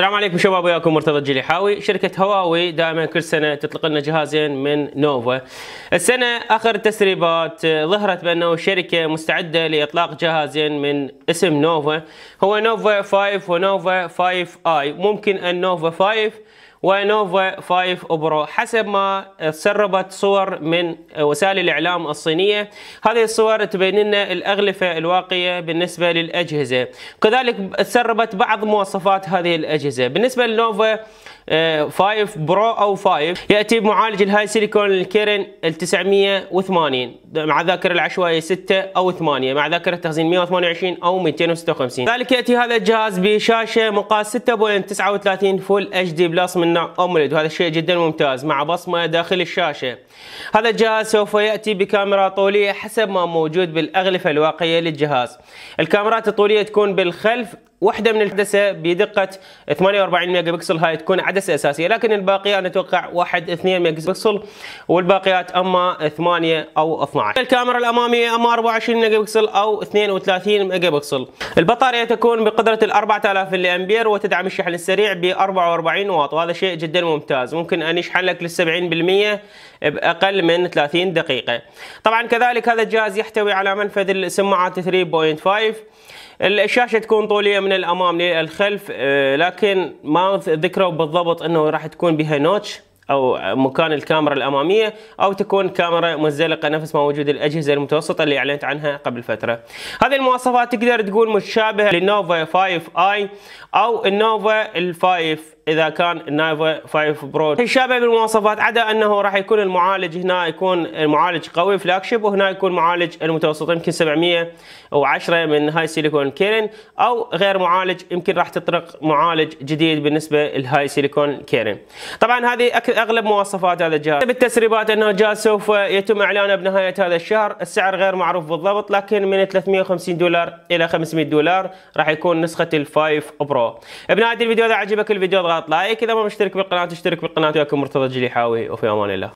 السلام عليكم شباب وياكم مرتضى الجليحاوي شركة هواوي دائما كل سنة تطلق لنا جهازين من نوفا السنة آخر التسريبات ظهرت بأنه الشركة مستعدة لإطلاق جهازين من اسم نوفا هو نوفا 5 ونوفا 5 i ممكن النوفا 5 ونوفا 5 برو حسب ما تسربت صور من وسائل الإعلام الصينية هذه الصور تبين لنا الأغلفة الواقية بالنسبة للأجهزة كذلك تسربت بعض مواصفات هذه الأجهزة بالنسبة للنوفا 5 آه، برو او 5 ياتي بمعالج الهاي سيليكون الكيرن ال 980 مع ذاكره العشوائيه 6 او 8 مع ذاكره تخزين 128 او 256 كذلك ياتي هذا الجهاز بشاشه مقاس 6.39 فول اتش دي بلس من لنا أموليد وهذا شيء جدا ممتاز مع بصمة داخل الشاشة هذا الجهاز سوف يأتي بكاميرا طولية حسب ما موجود بالأغلفة الواقعية للجهاز الكاميرات الطولية تكون بالخلف واحدة من العدسة بدقة 48 ميجا بكسل هاي تكون عدسة أساسية لكن الباقية أنا أتوقع 1 2 ميجا بكسل والباقيات أما 8 أو 12 الكاميرا الأمامية أما 24 ميجا بكسل أو 32 ميجا بكسل البطارية تكون بقدرة ال 4000 ملي أمبير وتدعم الشحن السريع ب 44 واط وهذا شيء جدا ممتاز ممكن أن يشحن لك لل 70% بأقل من 30 دقيقة طبعا كذلك هذا الجهاز يحتوي على منفذ السماعات 3.5 الشاشة تكون طولية من من الامام للخلف آه، لكن ما ذكروا بالضبط انه راح تكون بها نوتش او مكان الكاميرا الاماميه او تكون كاميرا مزلقه نفس ما موجود الاجهزه المتوسطه اللي اعلنت عنها قبل فتره. هذه المواصفات تقدر تقول مشابهه للنوفا 5 اي او النوفا 5 اذا كان النايفا 5 برو الشابه بالمواصفات عدا انه راح يكون المعالج هنا يكون المعالج قوي فلاج شيب وهنا يكون معالج المتوسط يمكن 710 من هاي سيليكون كيرن او غير معالج يمكن راح تطرق معالج جديد بالنسبه لهاي سيليكون كيرن طبعا هذه اغلب مواصفات هذا الجهاز بالتسريبات انه الجهاز سوف يتم اعلانه بنهايه هذا الشهر السعر غير معروف بالضبط لكن من 350 دولار الى 500 دولار راح يكون نسخه ال5 برو بنهايه الفيديو اذا عجبك الفيديو لايك اذا ما مشترك بالقناه اشترك بالقناه وياكم مرتضى جليحاوي وفي امان الله